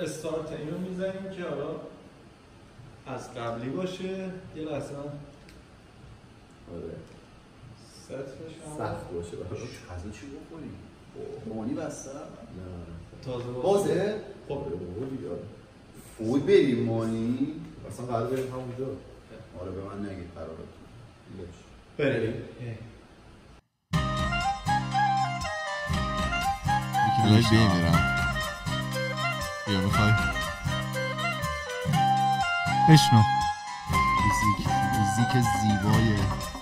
استارت اینو میزنیم که حالا از قبلی باشه یه لحظه آره سخت باشه این چی بخوریم مانی بسته نه تازه بازه خب آره، فوی بریم مانی اصلا قرار بریم همونجا آره به من نگید قراره بریم بیمیرم بیا بخوای بشنو موزیک موزیک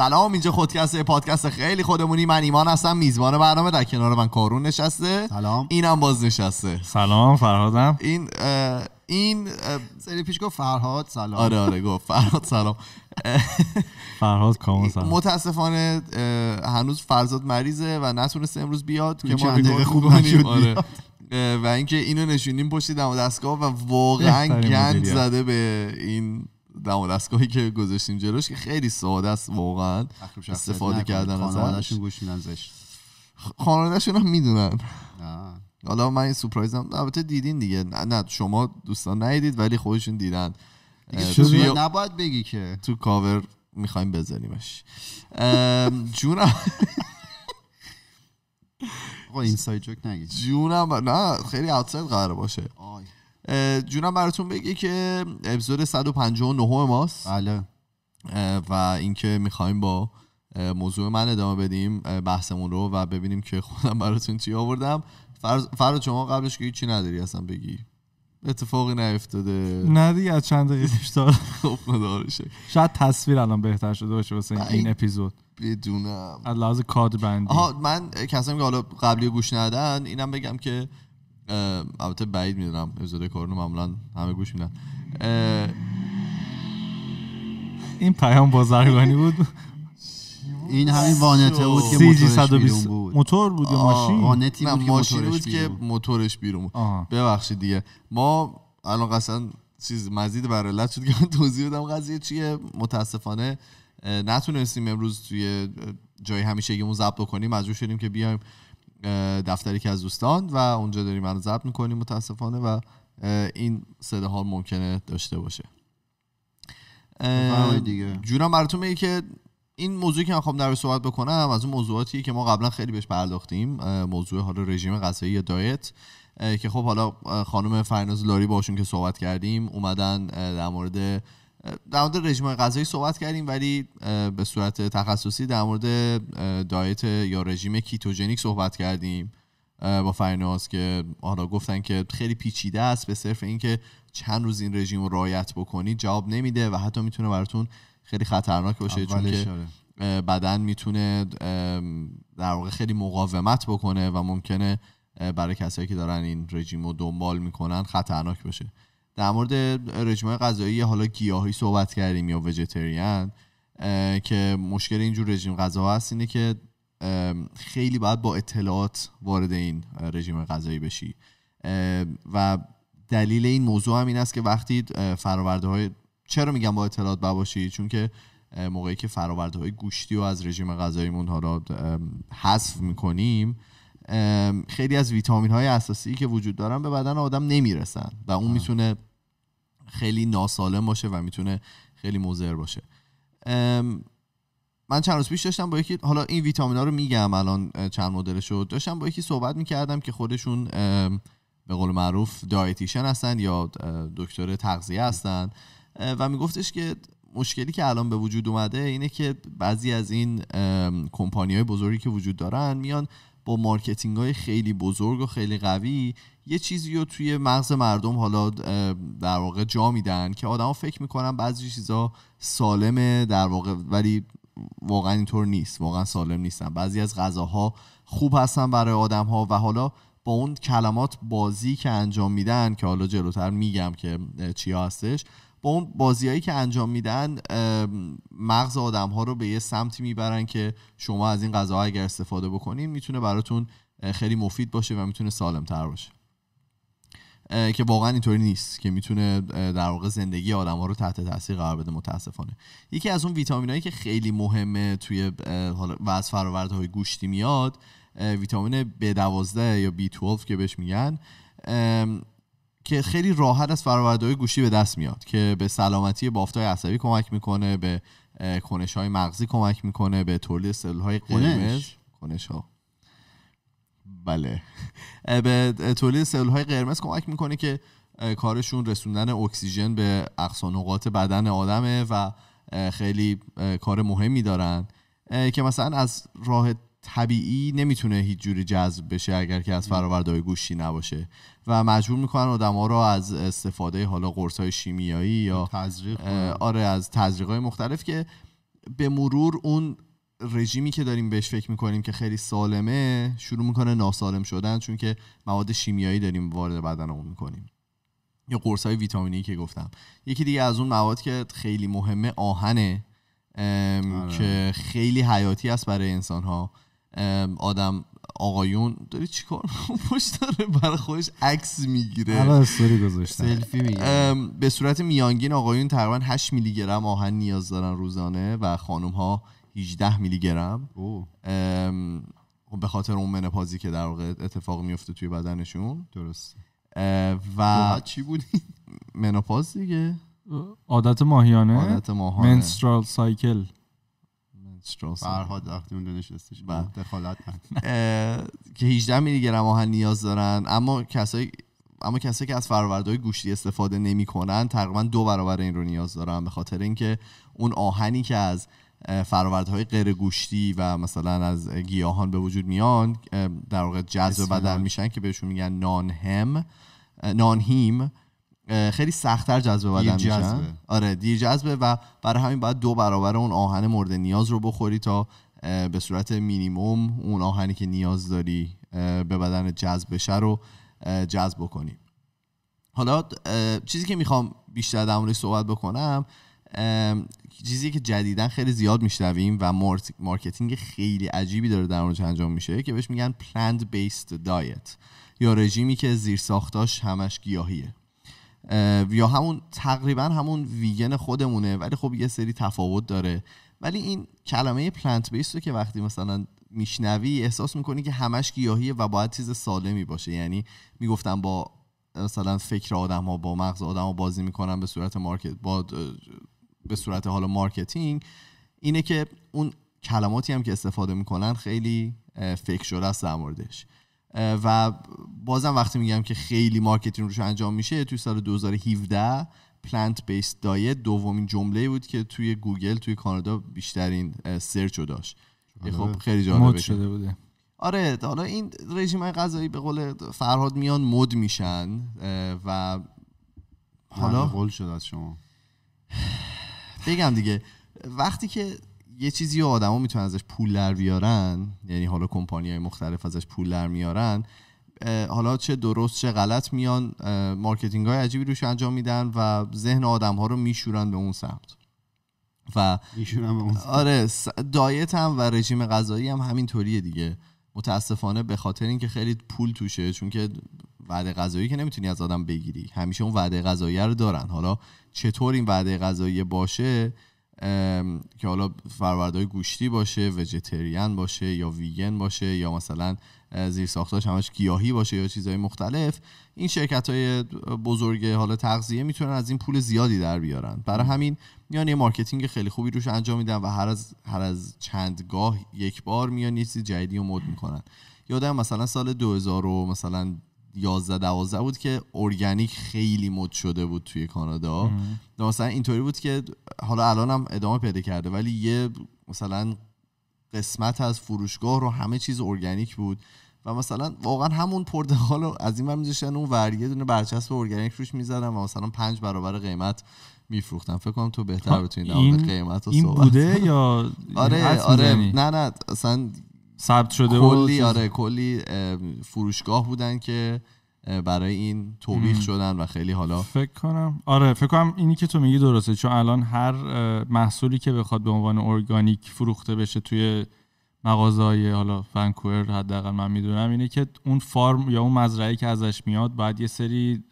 سلام اینجا خودکسته پادکست خیلی خودمونی من ایمان هستم میزبان برنامه در کنار من کارون نشسته سلام اینم باز نشسته سلام فرهادم این این سری پیش گفت فرهاد سلام آره آره گفت فرهاد سلام فرهاد کامو سلام متاسفانه هنوز فرزاد مریضه و نتونست امروز بیاد که ما خوب نشد و اینکه اینو نشونیم پشت و دستگاه و واقعا گند زده به این دم دستگاهی که گذاشتیم جلوش که خیلی ساده است واقعا استفاده کردن از خانوادهشون گوش میدن هم میدونن حالا من این هم البته دیدین دیگه نه, نه شما دوستان ندیدید ولی خودشون دیدن نباید بگی که تو کاور میخوایم بذاریمش جونم اینساید جوک نگید جونم نه خیلی اوتساید قراره باشه آی جونم براتون بگی که اپیزود 159 ماست بله و اینکه میخوایم با موضوع من ادامه بدیم بحثمون رو و ببینیم که خودم براتون چی آوردم فرض شما قبلش که چی نداری اصلا بگی اتفاقی نیفتاده نه دیگه از چند دقیقه بیشتر خب، شاید تصویر الان بهتر شده باشه واسه این اپیزود بدونم از لحاظ کادر بندی من کسایی که حالا قبلی گوش ندن اینم بگم که البته بعید میدونم اپیزود کارونو معمولا همه گوش میدن این پیام بازرگانی بود این همین وانته بود که موتورش بود موتور بود یا ماشین وانتی بود که بود که موتورش بیرون بود ببخشید دیگه ما الان قصلا چیز مزید بر علت شد که توضیح بدم قضیه چیه متاسفانه نتونستیم امروز توی جای همیشگیمون ضبط کنیم مجبور شدیم که بیایم دفتری که از دوستان و اونجا داریم من ضبط میکنیم متاسفانه و این ها ممکنه داشته باشه دیگه. جونم براتون که این موضوعی که من در صحبت بکنم از اون موضوعاتی که ما قبلا خیلی بهش پرداختیم موضوع حالا رژیم غذایی یا دایت که خب حالا خانم فرناز لاری باشون که صحبت کردیم اومدن در مورد در مورد رژیم غذایی صحبت کردیم ولی به صورت تخصصی در مورد دایت یا رژیم کیتوژنیک صحبت کردیم با فیناس که حالا گفتن که خیلی پیچیده است به صرف اینکه چند روز این رژیم رو رعایت بکنی جواب نمیده و حتی میتونه براتون خیلی خطرناک باشه چون که آره. بدن میتونه در واقع خیلی مقاومت بکنه و ممکنه برای کسایی که دارن این رژیم رو دنبال میکنن خطرناک باشه در مورد های غذایی حالا گیاهی صحبت کردیم یا وجتریان که مشکل اینجور رژیم غذا هست اینه که خیلی باید با اطلاعات وارد این رژیم غذایی بشی و دلیل این موضوع هم این است که وقتی فراورده های چرا میگم با اطلاعات باشی چون که موقعی که فراورده های گوشتی و از رژیم غذاییمون حالا حذف میکنیم خیلی از ویتامین های اساسی که وجود دارن به بدن آدم نمیرسن و اون میتونه خیلی ناسالم باشه و میتونه خیلی مضر باشه من چند روز پیش داشتم با یکی حالا این ویتامین ها رو میگم الان چند مدل شد داشتم با یکی صحبت میکردم که خودشون به قول معروف دایتیشن هستن یا دکتر تغذیه هستن و میگفتش که مشکلی که الان به وجود اومده اینه که بعضی از این کمپانی های بزرگی که وجود دارن میان با مارکتینگ های خیلی بزرگ و خیلی قوی یه چیزی رو توی مغز مردم حالا در واقع جا میدن که آدما فکر میکنن بعضی چیزا سالمه در واقع ولی واقعا اینطور نیست واقعا سالم نیستن بعضی از غذاها خوب هستن برای آدم ها و حالا با اون کلمات بازی که انجام میدن که حالا جلوتر میگم که چی هستش با اون بازیایی که انجام میدن مغز آدم ها رو به یه سمتی میبرن که شما از این غذاها اگر استفاده بکنین میتونه براتون خیلی مفید باشه و میتونه سالم تر باشه که واقعا اینطوری نیست که میتونه در واقع زندگی آدم ها رو تحت تاثیر قرار بده متاسفانه یکی از اون هایی که خیلی مهمه توی و از های گوشتی میاد ویتامین B12 یا B12 که بهش میگن که خیلی راحت از های گوشی به دست میاد که به سلامتی بافت‌های عصبی کمک میکنه به کنش های مغزی کمک میکنه به تولید سلول های قرمز کنش ها بله به تولید سلول های قرمز کمک میکنه که کارشون رسوندن اکسیژن به اقصا نقاط بدن آدمه و خیلی کار مهمی دارن که مثلا از راه طبیعی نمیتونه هیچ جوری جذب بشه اگر که از فرآورده‌های گوشی نباشه و مجبور میکنن آدما رو از استفاده حالا قرص شیمیایی یا تزریق آره از تزریق مختلف که به مرور اون رژیمی که داریم بهش فکر میکنیم که خیلی سالمه شروع میکنه ناسالم شدن چون که مواد شیمیایی داریم وارد بدنمون میکنیم یا قرص های ویتامینی که گفتم یکی دیگه از اون مواد که خیلی مهمه آهنه آره. که خیلی حیاتی است برای انسان ها آدم آقایون داری چیکار پشت داره برای خودش عکس میگیره استوری گذاشته سلفی به صورت میانگین آقایون تقریبا 8 میلی گرم آهن نیاز دارن روزانه و خانم ها 18 میلی گرم خب به خاطر اون منپازی که در واقع اتفاق میفته توی بدنشون درست و چی بودی؟ منپاز دیگه عادت ماهیانه عادت ماهانه منسترال سایکل فرهاد وقتی اونجا نشستش بله. دخالت که 18 میلی گرم آهن نیاز دارن اما کسایی اما کسایی که از فرآورده‌های گوشتی استفاده نمی‌کنن، تقریبا دو برابر این رو نیاز دارن به خاطر اینکه اون آهنی که از فرآوردهای غیر گوشتی و مثلا از گیاهان به وجود میان در واقع جذب بدن میشن که بهشون میگن نان هم نان هیم خیلی سختتر جذب بدن میشن آره دیر جذبه و برای همین باید دو برابر اون آهن مورد نیاز رو بخوری تا به صورت مینیموم اون آهنی که نیاز داری به بدن جذب بشه رو جذب بکنی حالا چیزی که میخوام بیشتر در موردش صحبت بکنم چیزی که جدیدا خیلی زیاد میشنویم و مارکتینگ خیلی عجیبی داره در موردش انجام میشه که بهش میگن پلند بیسد دایت یا رژیمی که زیر ساختاش همش گیاهیه یا همون تقریبا همون ویگن خودمونه ولی خب یه سری تفاوت داره ولی این کلمه پلنت بیس رو که وقتی مثلا میشنوی احساس میکنی که همش گیاهیه و باید چیز سالمی باشه یعنی میگفتم با مثلا فکر آدم ها با مغز آدم ها بازی میکنن به صورت مارکت با به صورت حالا مارکتینگ اینه که اون کلماتی هم که استفاده میکنن خیلی فکر شده است در موردش و بازم وقتی میگم که خیلی مارکتینگ روش انجام میشه توی سال 2017 پلنت بیس دایت دومین جمله بود که توی گوگل توی کانادا بیشترین سرچ رو داشت خب خیلی جالب شده بوده آره حالا این رژیم غذایی به قول فرهاد میان مد میشن و حالا قول شد از شما بگم دیگه وقتی که یه چیزی آدما میتونن ازش پول در بیارن یعنی حالا کمپانی های مختلف ازش پول در میارن حالا چه درست چه غلط میان مارکتینگ های عجیبی روش انجام میدن و ذهن آدم ها رو میشورن به اون سمت و آره دایت هم و رژیم غذایی هم همینطوریه دیگه متاسفانه به خاطر اینکه خیلی پول توشه چون که وعده غذایی که نمیتونی از آدم بگیری همیشه اون وعده غذایی رو دارن حالا چطور این وعده غذایی باشه که حالا فروردهای گوشتی باشه وجتریان باشه یا ویگن باشه یا مثلا زیر ساختاش همش گیاهی باشه یا چیزهای مختلف این شرکت های بزرگ حالا تغذیه میتونن از این پول زیادی در بیارن برای همین میان یه مارکتینگ خیلی خوبی روش انجام میدن و هر از هر از چند گاه یک بار میان یه چیز جدیدی رو مد میکنن یادم مثلا سال 2000 مثلا 11 12 بود که ارگانیک خیلی مد شده بود توی کانادا مثلا اینطوری بود که حالا الان هم ادامه پیدا کرده ولی یه مثلا قسمت از فروشگاه رو همه چیز ارگانیک بود و مثلا واقعا همون پرتقال رو از این ور میذاشتن اون ور یه دونه برچسب ارگانیک روش میزدن و مثلا پنج برابر قیمت میفروختن فکر کنم تو بهتر بتونی قیمت و این بوده یا آره آره نه نه اصلا ثبت شده کلی آره کلی فروشگاه بودن که برای این توبیخ شدن و خیلی حالا فکر کنم آره فکر کنم اینی که تو میگی درسته چون الان هر محصولی که بخواد به عنوان ارگانیک فروخته بشه توی های حالا ونکوور حداقل من میدونم اینه که اون فارم یا اون مزرعه که ازش میاد باید یه سری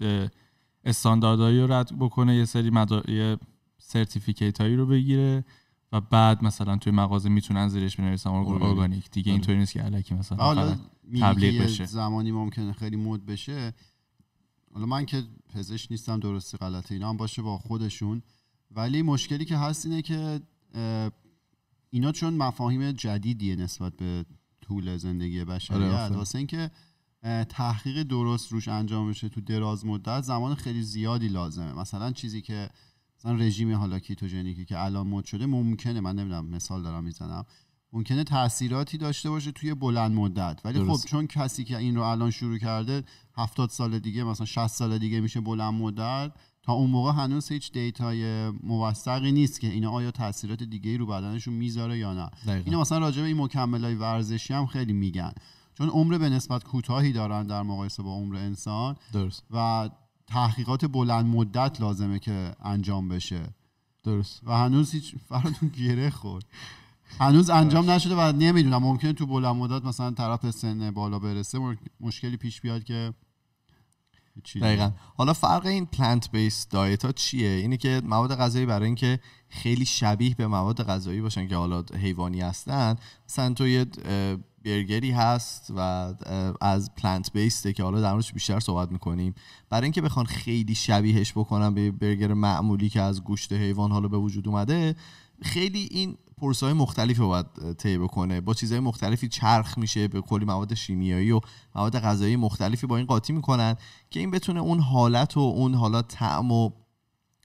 استانداردهایی رو رد بکنه یه سری مدار... یه سرتیفیکیت هایی رو بگیره و بعد مثلا توی مغازه میتونن زیرش بنویسن ارگانیک دیگه آره. اینطوری نیست که الکی مثلا تبلیغ بشه زمانی ممکنه خیلی مود بشه حالا من که پزشک نیستم درستی غلطه اینا هم باشه با خودشون ولی مشکلی که هست اینه که اینا چون مفاهیم جدیدیه نسبت به طول زندگی بشریت آره، واسه اینکه تحقیق درست روش انجام بشه تو دراز مدت زمان خیلی زیادی لازمه مثلا چیزی که مثلا رژیم حالا کیتوژنیکی که الان مد شده ممکنه من نمیدونم مثال دارم میزنم ممکنه تاثیراتی داشته باشه توی بلند مدت ولی خب چون کسی که این رو الان شروع کرده هفتاد سال دیگه مثلا 60 سال دیگه میشه بلند مدت تا اون موقع هنوز هیچ دیتای موثقی نیست که اینا آیا تاثیرات دیگه ای رو بدنشون میذاره یا نه دقیقا. اینا مثلا راجع به این مکمل های ورزشی هم خیلی میگن چون عمر به نسبت کوتاهی دارن در مقایسه با عمر انسان درست. و تحقیقات بلند مدت لازمه که انجام بشه درست و هنوز هیچ فراتون گیره خورد هنوز انجام نشده و نمیدونم ممکنه تو بلند مدت مثلا طرف سن بالا برسه مشکلی پیش بیاد که دقیقا حالا فرق این پلانت بیس دایت ها چیه اینه که مواد غذایی برای اینکه خیلی شبیه به مواد غذایی باشن که حالا حیوانی هستن مثلا تو یه برگری هست و از پلنت بیسته که حالا در موردش بیشتر صحبت میکنیم برای اینکه بخوان خیلی شبیهش بکنم به برگر معمولی که از گوشت حیوان حالا به وجود اومده خیلی این های مختلفی رو باید طی بکنه با چیزهای مختلفی چرخ میشه به کلی مواد شیمیایی و مواد غذایی مختلفی با این قاطی میکنن که این بتونه اون حالت و اون حالا طعم و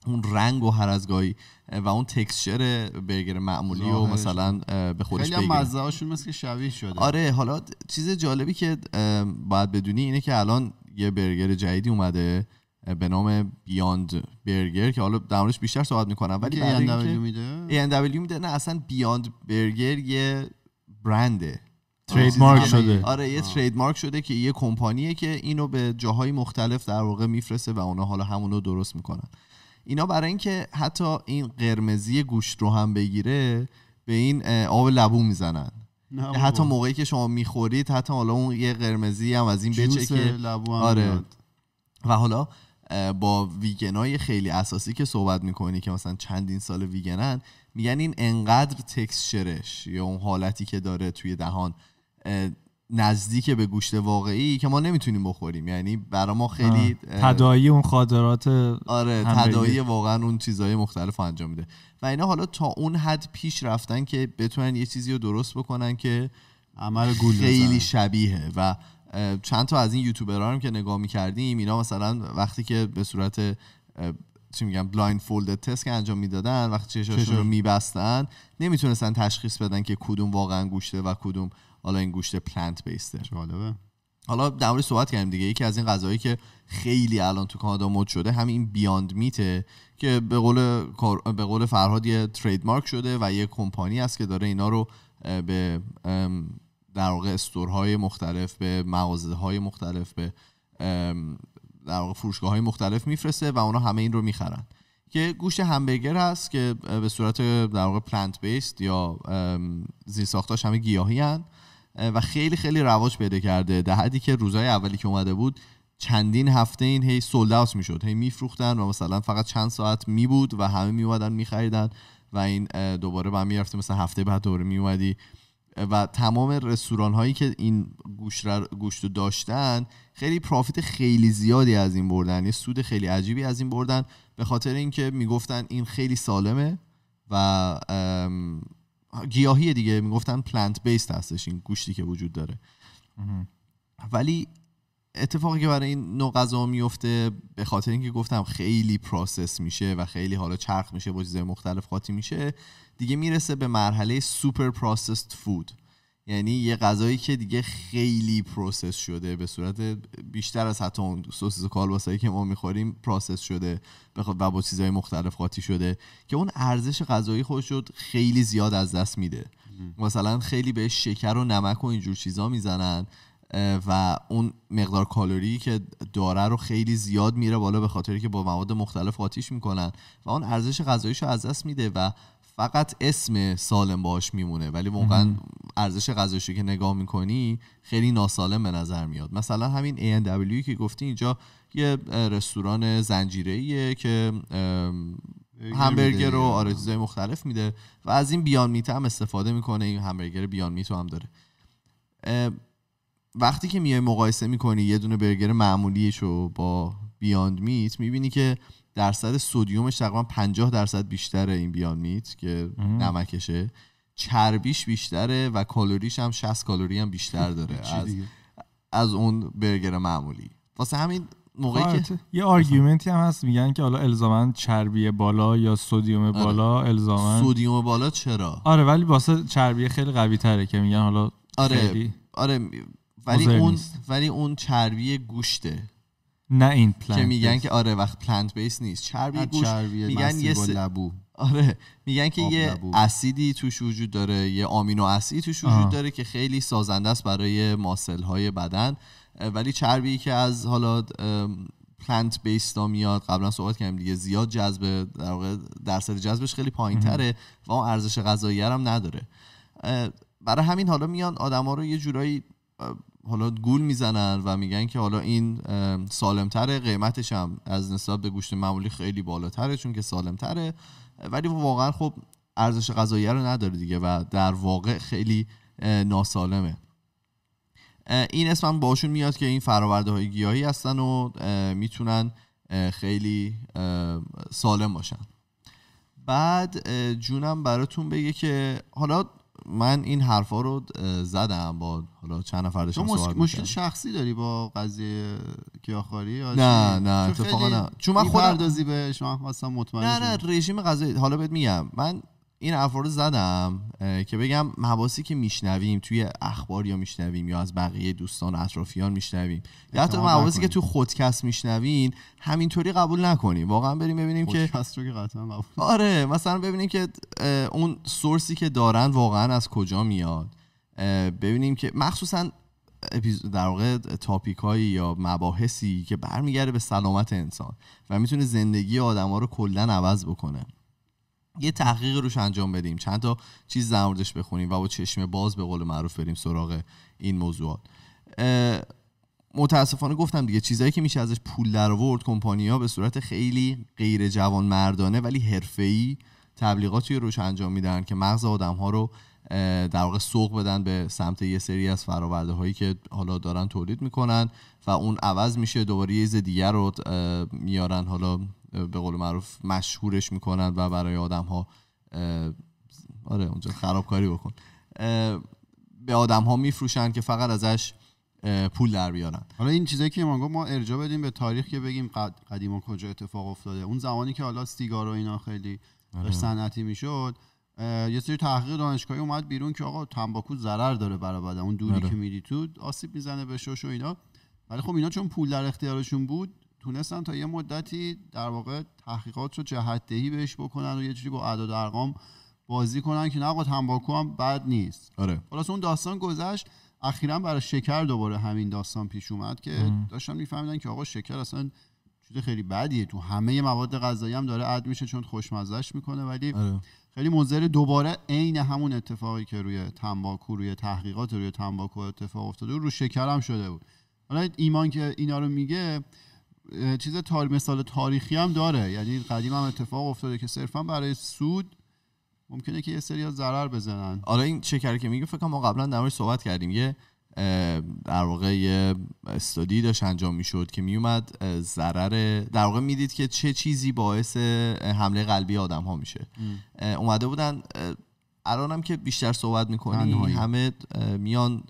اون رنگ و هر از و اون تکسچر برگر معمولی و مثلا به خودش خیلی مزه هاشون مثل شبیه شده آره حالا چیز جالبی که باید بدونی اینه که الان یه برگر جدیدی اومده به نام بیاند برگر که حالا درمونش بیشتر صحبت میکنم ولی A&W میده دبلیو میده نه اصلا بیاند برگر یه برنده ترید مارک شده آره یه ترید مارک شده که یه کمپانیه که اینو به جاهای مختلف در واقع میفرسته و اونا حالا همونو درست میکنن اینا برای اینکه حتی این قرمزی گوشت رو هم بگیره به این آب لبو میزنن حتی موقعی که شما میخورید حتی حالا اون یه قرمزی هم از این بچه که لبو هم آره و حالا با های خیلی اساسی که صحبت میکنی که مثلا چندین سال ویگنن میگن این انقدر تکسچرش یا اون حالتی که داره توی دهان نزدیک به گوشت واقعی که ما نمیتونیم بخوریم یعنی برا ما خیلی تدایی اون خاطرات آره تدایی واقعا اون چیزهای مختلف انجام میده و اینا حالا تا اون حد پیش رفتن که بتونن یه چیزی رو درست بکنن که عمل گول خیلی شبیهه و چند تا از این یوتیوبرها هم که نگاه میکردیم اینا مثلا وقتی که به صورت چی میگم بلایند فولد تست که انجام میدادن وقتی چشاشون رو میبستن نمیتونستن تشخیص بدن که کدوم واقعا گوشته و کدوم حالا این گوشت پلنت بیسته جالبه حالا در صحبت کردیم دیگه یکی از این غذاهایی که خیلی الان تو کانادا مد شده همین بیاند میته که به قول به قول فرهاد یه ترید مارک شده و یه کمپانی است که داره اینا رو به در واقع استورهای مختلف به مغازه های مختلف به در واقع فروشگاه های مختلف میفرسته و اونا همه این رو میخرن که گوشت همبرگر هست که به صورت در واقع پلنت بیست یا زیرساختاش همه گیاهی و خیلی خیلی رواج پیدا کرده در حدی که روزای اولی که اومده بود چندین هفته این هی سولد اوت میشد هی میفروختن و مثلا فقط چند ساعت می بود و همه می میخریدن و این دوباره به میرفته مثلا هفته بعد دوباره اومدی و تمام رستوران هایی که این گوشت گوشت داشتن خیلی پرافیت خیلی زیادی از این بردن یه سود خیلی عجیبی از این بردن به خاطر اینکه میگفتن این خیلی سالمه و گیاهی دیگه میگفتن پلنت بیست هستش این گوشتی که وجود داره ولی اتفاقی که برای این نوع غذا میفته به خاطر اینکه گفتم خیلی پروسس میشه و خیلی حالا چرخ میشه با چیزهای مختلف قاطی میشه دیگه میرسه به مرحله سوپر پروسسد فود یعنی یه غذایی که دیگه خیلی پروسس شده به صورت بیشتر از حتی اون سوسیس و کالباسایی که ما میخوریم پروسس شده و با چیزهای مختلف قاطی شده که اون ارزش غذایی خودش شد خیلی زیاد از دست میده مثلا خیلی به شکر و نمک و اینجور چیزا میزنن و اون مقدار کالری که داره رو خیلی زیاد میره بالا به خاطر که با مواد مختلف قاطیش میکنن و اون ارزش غذاییش رو از دست میده و فقط اسم سالم باش میمونه ولی واقعا ارزش غذاشو که نگاه میکنی خیلی ناسالم به نظر میاد مثلا همین anw که گفتی اینجا یه رستوران زنجیره که همبرگر رو آره مختلف میده و از این بیان میت هم استفاده میکنه این همبرگر بیان میت هم داره وقتی که میای مقایسه میکنی یه دونه برگر معمولیشو با بیاند میت میبینی که درصد سودیومش تقریبا 50 درصد بیشتره این بیان میت که نمکشه چربیش بیشتره و کالریش هم 60 کالوری هم بیشتر داره از از اون برگر معمولی واسه همین موقعی که آره. یه آرگومنتی هم هست میگن که حالا الزاما چربی بالا یا سودیوم آره. بالا آره. الزاما سودیوم بالا چرا آره ولی واسه چربی خیلی قوی تره که میگن حالا آره آره ولی اون ولی اون چربی گوشته نه این پلنت که میگن که آره وقت پلنت بیس نیست چربی گوش میگن یه س... آره میگن که یه اسیدی توش وجود داره یه آمینو اسیدی توش وجود داره که خیلی سازنده است برای ماسل های بدن ولی چربی که از حالا پلنت بیس ها میاد قبلا صحبت کردیم دیگه زیاد جذب در واقع درصد جذبش خیلی پایین تره و اون ارزش غذایی هم نداره برای همین حالا میان آدما رو یه جورایی حالا گول میزنن و میگن که حالا این سالمتره قیمتش هم از نسبت به گوشت معمولی خیلی بالاتره چون که تره ولی واقعا خب ارزش غذایی رو نداره دیگه و در واقع خیلی ناسالمه این اسم هم باشون میاد که این فراورده های گیاهی هستن و میتونن خیلی سالم باشن بعد جونم براتون بگه که حالا من این حرفا رو زدم با حالا چند نفر داشتم مشکل شخصی داری با قضیه کیاخواری نه نه اتفاقا نه چون من خودم به شما من خواستم مطمئن نه نه رژیم غذایی حالا بهت میگم من این حرفا رو زدم که بگم مباسی که میشنویم توی اخبار یا میشنویم یا از بقیه دوستان و اطرافیان میشنویم یا حتی مباسی که تو خودکست میشنوین همینطوری قبول نکنیم واقعا بریم ببینیم که تو که قطعا قبول آره مثلا ببینیم که اون سورسی که دارن واقعا از کجا میاد ببینیم که مخصوصا در واقع تاپیک هایی یا مباحثی که برمیگرده به سلامت انسان و میتونه زندگی ها رو کلا عوض بکنه یه تحقیق روش انجام بدیم چند تا چیز در بخونیم و با چشم باز به قول معروف بریم سراغ این موضوعات متاسفانه گفتم دیگه چیزایی که میشه ازش پول در آورد ها به صورت خیلی غیر جوان مردانه ولی حرفه‌ای تبلیغاتی روش انجام میدن که مغز آدم ها رو در واقع سوق بدن به سمت یه سری از فراورده هایی که حالا دارن تولید میکنن و اون عوض میشه دوباره یه دیگر رو میارن حالا به قول معروف مشهورش میکنن و برای آدم ها آره اونجا خرابکاری بکن به آدم ها میفروشن که فقط ازش پول در بیارن حالا این چیزایی که ما ما ارجا بدیم به تاریخ که بگیم قد... قدیما کجا اتفاق افتاده اون زمانی که حالا سیگار و اینا خیلی آره. صنعتی میشد یه سری تحقیق دانشگاهی اومد بیرون که آقا تنباکو ضرر داره برای بدن اون دودی آره. که میری تو آسیب میزنه به شش و اینا ولی خب اینا چون پول در اختیارشون بود تونستن تا یه مدتی در واقع تحقیقات رو جهت دهی بهش بکنن و یه جوری با اعداد و ارقام بازی کنن که نه تنباکو هم بد نیست آره خلاص اون داستان گذشت اخیرا برای شکر دوباره همین داستان پیش اومد که داشتن میفهمیدن که آقا شکر اصلا چیز خیلی بدیه تو همه مواد غذایی هم داره اد میشه چون خوشمزش میکنه ولی آره. خیلی منظر دوباره عین همون اتفاقی که روی تنباکو روی تحقیقات روی تنباکو اتفاق افتاده و رو شکر هم شده بود حالا ایمان که اینا رو میگه چیز تار... مثال تاریخی هم داره یعنی قدیم هم اتفاق افتاده که صرفا برای سود ممکنه که یه سری ضرر بزنن آره این چکره که میگه فکر کنم ما قبلا در صحبت کردیم یه در واقع یه استادی داشت انجام میشد که میومد ضرر در واقع میدید که چه چیزی باعث حمله قلبی آدم ها میشه اومده بودن الانم که بیشتر صحبت میکنی همه میان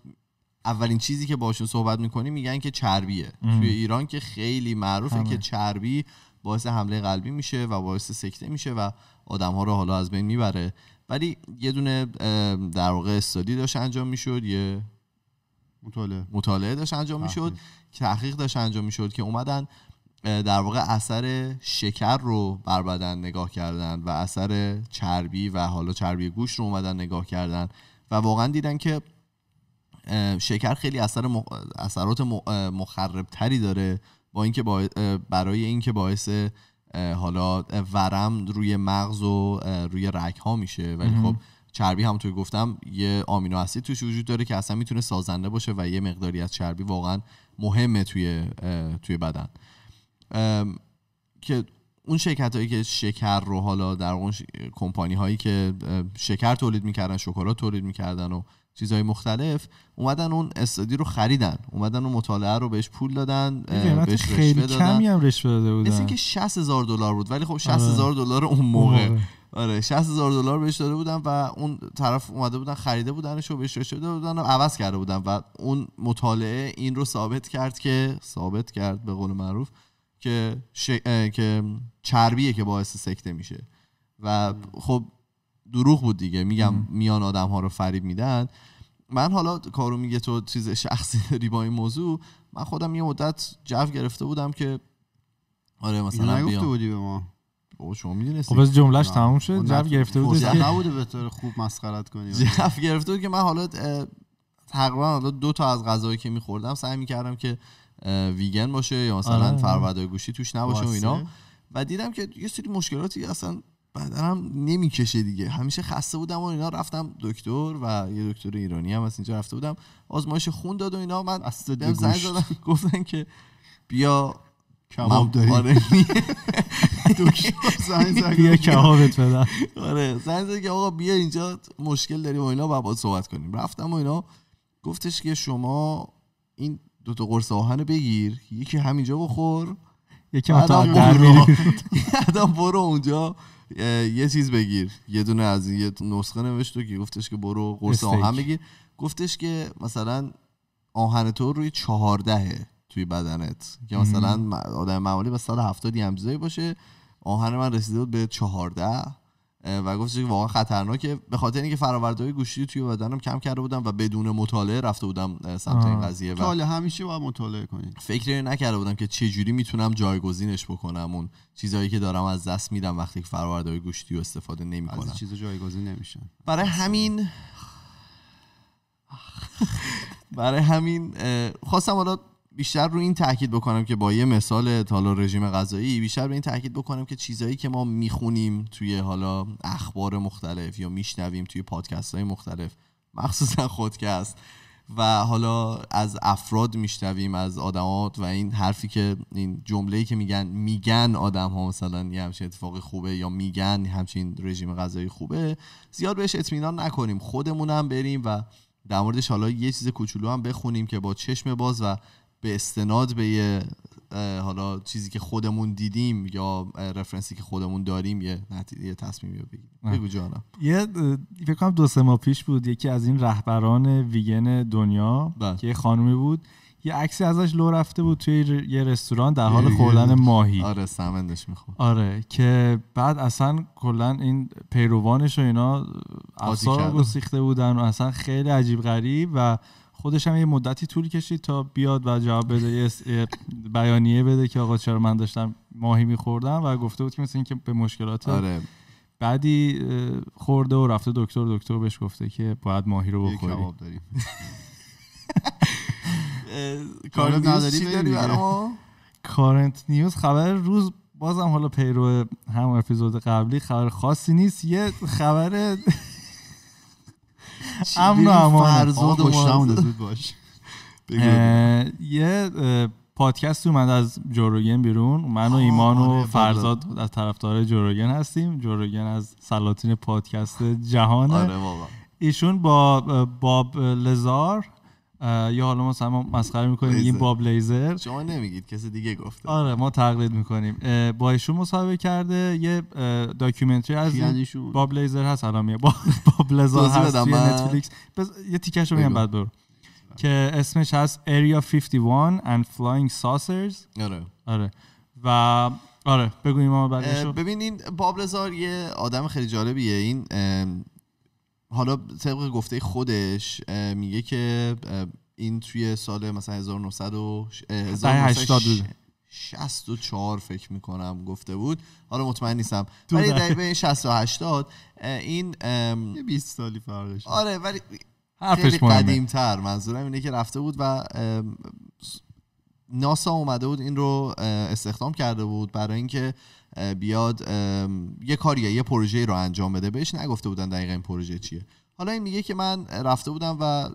اولین چیزی که باشون صحبت میکنی میگن که چربیه توی ایران که خیلی معروفه که چربی باعث حمله قلبی میشه و باعث سکته میشه و آدم رو حالا از بین میبره ولی یه دونه در واقع استادی داشت انجام میشد یه مطالعه مطالعه داشت انجام میشد تحقیق داشت انجام میشد که اومدن در واقع اثر شکر رو بر بدن نگاه کردن و اثر چربی و حالا چربی گوش رو اومدن نگاه کردن و واقعا دیدن که شکر خیلی اثر مخ... اثرات مخربتری داره با اینکه برای اینکه باعث حالا ورم روی مغز و روی رگ ها میشه ولی خب چربی همونطور گفتم یه آمینو اسید توش وجود داره که اصلا میتونه سازنده باشه و یه مقداری از چربی واقعا مهمه توی توی بدن که اون شرکت هایی که شکر رو حالا در اون کمپانی هایی که شکر تولید میکردن شکلات تولید میکردن و چیزهای مختلف اومدن اون استادی رو خریدن اومدن اون مطالعه رو بهش پول دادن بهش خیلی دادن کمی هم رشوه داده بودن مثل اینکه 60 هزار دلار بود ولی خب 60 آره. هزار دلار اون موقع آره, آره هزار دلار بهش داده بودن و اون طرف اومده بودن خریده بودنش و بهش رشوه بودن و عوض کرده بودن و اون مطالعه این رو ثابت کرد که ثابت کرد به قول معروف که که چربیه که باعث سکته میشه و خب دروغ بود دیگه میگم میان آدم ها رو فریب میدن من حالا کارو میگه تو چیز شخصی داری با این موضوع من خودم یه مدت جو گرفته بودم که آره مثلا نگفته بودی به ما او شما میدونستی خب جملهش تموم شد خب، خب، خب. جو گرفته بود که نبوده به طور خوب مسخرت کنی جو گرفته بود که من حالا تقریبا حالا دو تا از غذایی که میخوردم سعی میکردم که ویگن باشه یا مثلا آره. فرودای گوشی توش نباشه و اینا و دیدم که یه سری مشکلاتی اصلا بعد نمیکشه دیگه همیشه خسته بودم و اینا رفتم دکتر و یه دکتر ایرانی هم از اینجا رفته بودم آزمایش خون داد و اینا من از زنگ زدم گفتن که بیا کباب داری آره زنگ بیا کبابت بدم آره زنگ زد که آقا بیا اینجا مشکل داریم و اینا و با صحبت کنیم رفتم و اینا گفتش که شما این دوتا قرص آهن بگیر یکی همینجا بخور یکی مثلا در برو اونجا یه چیز بگیر یه دونه از یه نسخه نوشت که گفتش که برو قرص آهن بگیر گفتش که مثلا آهن تو روی چهاردهه توی بدنت که مثلا آدم معمولی به 170 یمزایی باشه آهن من رسیده بود به چهارده و که واقعا خطرناکه به خاطر اینکه فرآوردهای گوشی توی بدنم کم کرده بودم و بدون مطالعه رفته بودم سمت این قضیه و همیشه باید مطالعه کنید فکر نکرده بودم که چه جوری میتونم جایگزینش بکنم اون چیزهایی که دارم از دست میدم وقتی که فرآوردهای گوشی رو استفاده نمی‌کنم از چیزا جایگزین نمیشن برای همین برای همین خواستم حالا بیشتر رو این تاکید بکنم که با یه مثال حالا رژیم غذایی بیشتر به این تاکید بکنم که چیزایی که ما میخونیم توی حالا اخبار مختلف یا میشنویم توی پادکست های مختلف مخصوصا خودکست و حالا از افراد میشنویم از آدمات و این حرفی که این جمله‌ای که میگن میگن آدم ها مثلا یه همچین اتفاق خوبه یا میگن همچین رژیم غذایی خوبه زیاد بهش اطمینان نکنیم خودمونم بریم و در موردش حالا یه چیز کوچولو هم بخونیم که با چشم باز و به استناد به یه حالا چیزی که خودمون دیدیم یا رفرنسی که خودمون داریم یه یه تصمیمی رو بگیریم بگو جانا یه فکر کنم دو سه ماه پیش بود یکی از این رهبران ویگن دنیا بله. که که خانومی بود یه عکسی ازش لو رفته بود توی یه رستوران در حال خوردن ماهی آره سمندش میخورد آره که بعد اصلا کلا این پیروانش و اینا رو سیخته بودن و اصلا خیلی عجیب غریب و خودش هم یه مدتی طول کشید تا بیاد و جواب بده یه بیانیه بده که آقا چرا من داشتم ماهی میخوردم و گفته بود که مثل اینکه به مشکلات آره. بعدی خورده و رفته دکتر دکتر بهش گفته که باید ماهی رو بخوری کباب داریم کارنت نیوز کارنت نیوز خبر روز بازم حالا پیرو هم اپیزود قبلی خبر خاصی نیست یه خبر امن اما امان فرزاد یه پادکست اومد از جوروگن بیرون من و ایمان و آره، بله. فرزاد از طرفدار جوروگن هستیم جوروگن از سلاطین پادکست جهانه آره، ایشون با باب لزار یا حالا ما ما مسخره میکنیم میگیم باب لیزر شما نمیگید کسی دیگه گفته آره ما تقلید میکنیم با ایشون مصاحبه کرده یه داکیومنتری از باب لیزر هست الان میاد باب لیزر هست توی نتفلیکس یه تیکش رو میگم بعد برو که اسمش هست Area 51 and Flying Saucers آره آره و آره بگوییم ما بعدش ببینین باب لیزر یه آدم خیلی جالبیه این حالا طبق گفته خودش میگه که این توی سال مثلا 1900 و 64 فکر میکنم گفته بود حالا مطمئن نیستم ولی دقیقه بین 60 80 این 20 سالی فرقش آره ولی خیلی قدیم تر منظورم اینه که رفته بود و ناسا اومده بود این رو استخدام کرده بود برای اینکه بیاد یه کاریه یه پروژه رو انجام بده بهش نگفته بودن دقیقا این پروژه چیه حالا این میگه که من رفته بودم و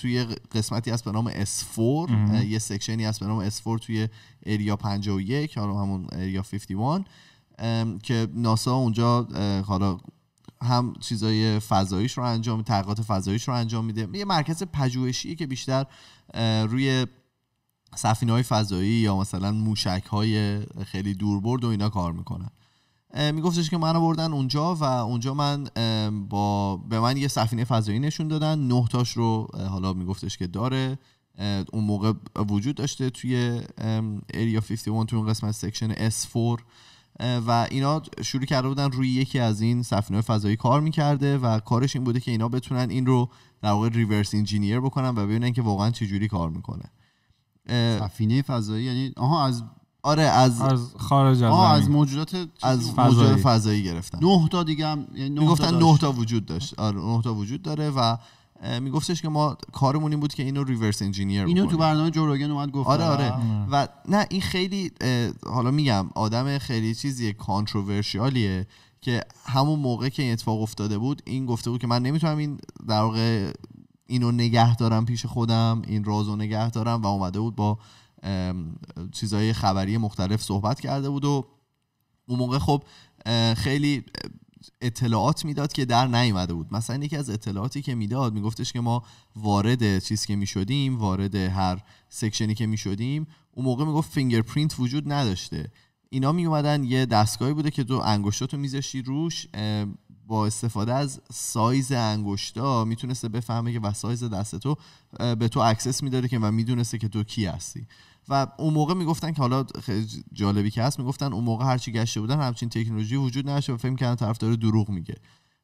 توی قسمتی هست به نام S4 یه سکشنی هست به نام S4 توی الیا 51 حالا همون ایریا 51 که ناسا اونجا حالا هم چیزای فضاییش رو انجام تحقیقات فضاییش رو انجام میده یه مرکز پژوهشی که بیشتر روی سفینه های فضایی یا مثلا موشک های خیلی دوربرد و اینا کار میکنن میگفتش که منو بردن اونجا و اونجا من با به من یه سفینه فضایی نشون دادن نه تاش رو حالا میگفتش که داره اون موقع وجود داشته توی ایریا 51 توی اون قسمت سکشن S4 و اینا شروع کرده بودن روی یکی از این سفینه فضایی کار میکرده و کارش این بوده که اینا بتونن این رو در واقع ریورس انجینیر بکنن و ببینن که واقعا چجوری کار میکنه سفینه فضایی یعنی آها از آره از از خارج از از موجودات از فضایی. موجودات فضایی گرفتن نه تا دیگه هم یعنی میگفتن نه تا وجود داشت آره نه تا وجود داره و میگفتش که ما کارمون این بود که اینو ریورس انجینیر اینو تو برنامه جوروگن اومد گفت آره آره و نه این خیلی حالا میگم آدم خیلی چیزی کانتروورشیالیه که همون موقع که این اتفاق افتاده بود این گفته بود که من نمیتونم این در واقع اینو نگه دارم پیش خودم این رازو نگه دارم و اومده بود با چیزهای خبری مختلف صحبت کرده بود و اون موقع خب خیلی اطلاعات میداد که در نیومده بود مثلا یکی از اطلاعاتی که میداد میگفتش که ما وارد چیزی که میشدیم وارد هر سکشنی که میشدیم اون موقع میگفت فینگرپرینت وجود نداشته اینا می یه دستگاهی بوده که تو انگشتاتو میذاشتی روش با استفاده از سایز انگشتا میتونسته بفهمه که و سایز دست تو به تو اکسس میداره که و میدونسته که تو کی هستی و اون موقع میگفتن که حالا جالبی که هست میگفتن اون موقع هرچی گشته بودن همچین تکنولوژی وجود نداشته و فکر کردن طرف داره دروغ میگه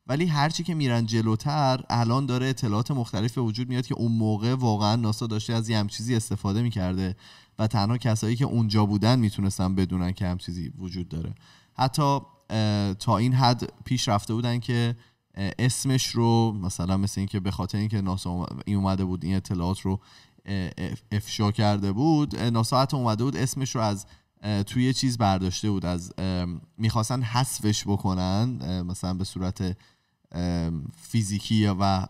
ولی هرچی که میرن جلوتر الان داره اطلاعات مختلف وجود میاد که اون موقع واقعا ناسا داشته از یه چیزی استفاده میکرده و تنها کسایی که اونجا بودن میتونستن بدونن که چیزی وجود داره حتی تا این حد پیش رفته بودن که اسمش رو مثلا مثل اینکه به خاطر اینکه ناسا اومده بود این اطلاعات رو افشا کرده بود ناسا حتی اومده بود اسمش رو از توی چیز برداشته بود از میخواستن حذفش بکنن مثلا به صورت فیزیکی و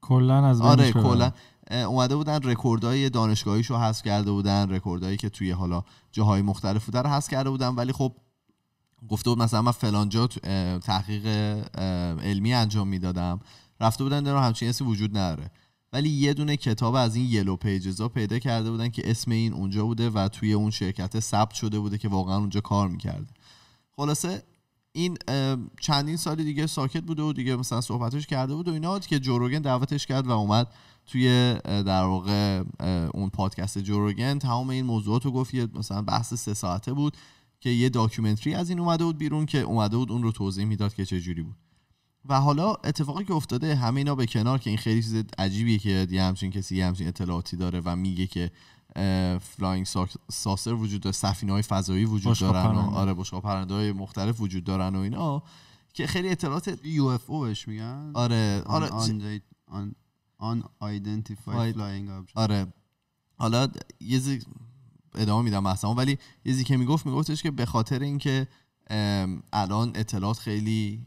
کلا از آره کلا اومده بودن رکوردهای دانشگاهیش رو حذف کرده بودن رکوردهایی که توی حالا جاهای مختلف بوده رو حذف کرده بودن ولی خب گفته بود مثلا من فلانجا تحقیق علمی انجام میدادم رفته بودن در همچین اسمی وجود نداره ولی یه دونه کتاب از این یلو پیجز ها پیدا کرده بودن که اسم این اونجا بوده و توی اون شرکت ثبت شده بوده که واقعا اونجا کار میکرده خلاصه این چندین سالی دیگه ساکت بوده و دیگه مثلا صحبتش کرده بود و اینا که جوروگن دعوتش کرد و اومد توی در واقع اون پادکست جوروگن تمام این موضوعات رو گفت مثلا بحث سه ساعته بود که یه داکیومنتری از این اومده بود بیرون که اومده بود اون رو توضیح میداد که چه جوری بود و حالا اتفاقی که افتاده همه اینا به کنار که این خیلی چیز عجیبیه که یه همچین کسی یه همچین اطلاعاتی داره و میگه که فلاینگ ساسر وجود داره سفینه های فضایی وجود دارن و آره پرنده های مختلف وجود دارن و اینا که خیلی اطلاعات یو اف او میگن آره آره آن آره حالا یه ادامه میدم بحثمو ولی یزی که میگفت میگفتش که به خاطر اینکه الان اطلاعات خیلی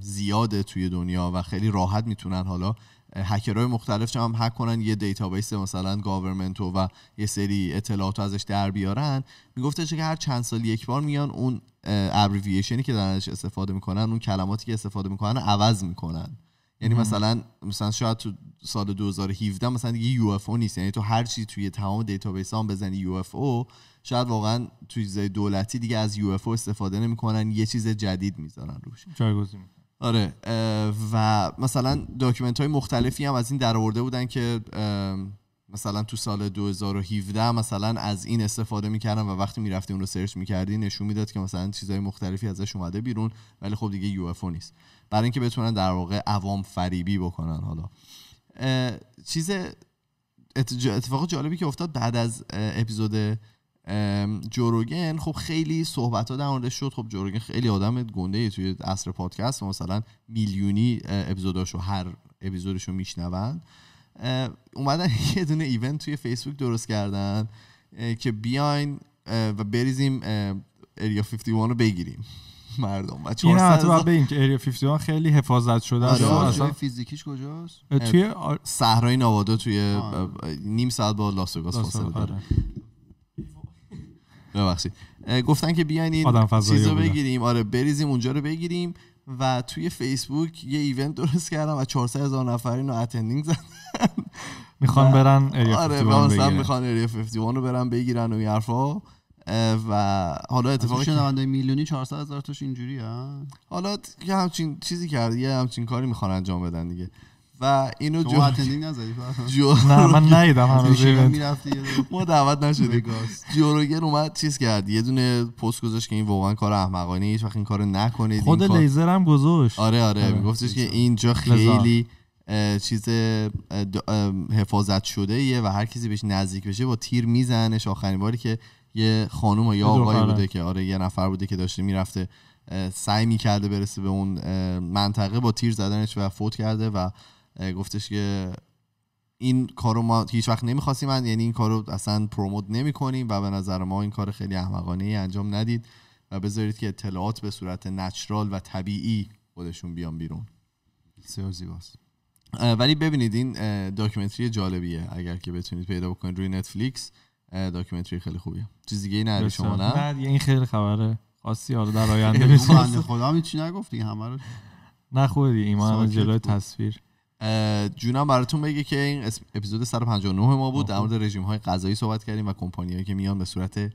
زیاده توی دنیا و خیلی راحت میتونن حالا هکرهای مختلف چه هم هک کنن یه دیتابیس مثلا گاورمنت و یه سری اطلاعات ازش در بیارن میگفتش که هر چند سال یک بار میان اون ابریویشنی که دارنش استفاده میکنن اون کلماتی که استفاده میکنن عوض میکنن یعنی مثلا مثلا شاید تو سال 2017 مثلا دیگه یو اف او نیست یعنی تو هر چی توی تمام دیتابیس هم بزنی یو اف او شاید واقعا توی چیزای دولتی دیگه از یو اف او استفاده نمیکنن یه چیز جدید میذارن روش جایگزین آره و مثلا داکیومنت های مختلفی هم از این درآورده بودن که مثلا تو سال 2017 مثلا از این استفاده میکردن و وقتی میرفتی اون رو سرچ میکردی نشون میداد که مثلا چیزهای مختلفی ازش اومده بیرون ولی خب دیگه یو اف او نیست برای اینکه بتونن در واقع عوام فریبی بکنن حالا چیز اتفاق جالبی که افتاد بعد از اپیزود جوروگن خب خیلی صحبت ها در موردش شد خب جوروگن خیلی آدم گنده ای توی اصر پادکست مثلا میلیونی اپیزوداشو هر اپیزودشو میشنون اومدن یه دونه ایونت توی فیسبوک درست کردن که بیاین و بریزیم اریا 51 رو بگیریم مردم و 400 اینم حتی به که ایریا 51 خیلی حفاظت شده است آره, آره. فیزیکیش کجاست توی آر... صحرای نوادا توی آه. نیم ساعت با لاسوگاس لاسو فاصله داره آره. ببخشید گفتن که بیاین این رو بگیریم آره بریزیم اونجا رو بگیریم و توی فیسبوک یه ایونت درست کردم و 400 هزار نفر اینو اتندینگ زدن میخوان برن ایریا 51 آره مثلا میخوان ایریا 51 رو برن بگیرن و این حرفا و حالا اتفاقی شنونده میلیونی 400 هزار تاش اینجوری ها حالا یه همچین چیزی کرد یه همچین کاری میخوان انجام بدن دیگه و اینو جو نزدی نه من نیدم هنوز ما دعوت نشدیم جوروگر اومد چیز کرد یه دونه پست گذاشت که این واقعا کار احمقانه هیچ وقت این کارو نکنید خود لیزر هم گذاشت آره آره, آره، میگفتش که اینجا خیلی چیز حفاظت شده و هر کسی بهش نزدیک بشه با تیر میزنش آخرین باری که یه خانم یا آقایی بوده که آره یه نفر بوده که داشته میرفته سعی میکرده برسه به اون منطقه با تیر زدنش و فوت کرده و گفتش که این کارو ما هیچ وقت نمیخواستیم یعنی این کارو اصلا پروموت نمیکنیم و به نظر ما این کار خیلی احمقانه ای انجام ندید و بذارید که اطلاعات به صورت نچرال و طبیعی خودشون بیان بیرون بسیار زیباست ولی ببینید این داکیومنتری جالبیه اگر که بتونید پیدا بکنید روی نتفلیکس داکیومنتری خیلی خوبیه چیز دیگه ای شما نه بعد این خیلی خبره خاصی در آینده خدا هم چی نگفتی همه رو نه ایمان جلوی تصویر جونم براتون بگه که این اپیزود 159 ما بود در مورد رژیم های غذایی صحبت کردیم و هایی که میان به صورت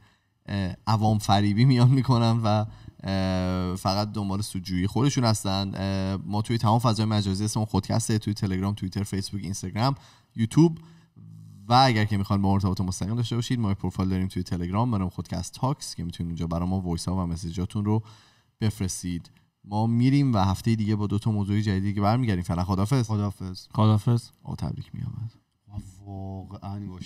عوام فریبی میان میکنن و فقط دنبال سودجویی خودشون هستن ما توی تمام فضای مجازی اسم خودکسته توی تلگرام توییتر فیسبوک اینستاگرام یوتیوب و اگر که میخوان با ارتباط مستقیم داشته باشید ما پروفایل داریم توی تلگرام برام خودکست تاکس که میتونید اونجا برای ما وایس ها و مسیجاتون رو بفرستید ما میریم و هفته دیگه با دو تا موضوع جدیدی که برمیگردیم فعلا خدافظ خدافظ خدافظ او تبریک میامد واقعا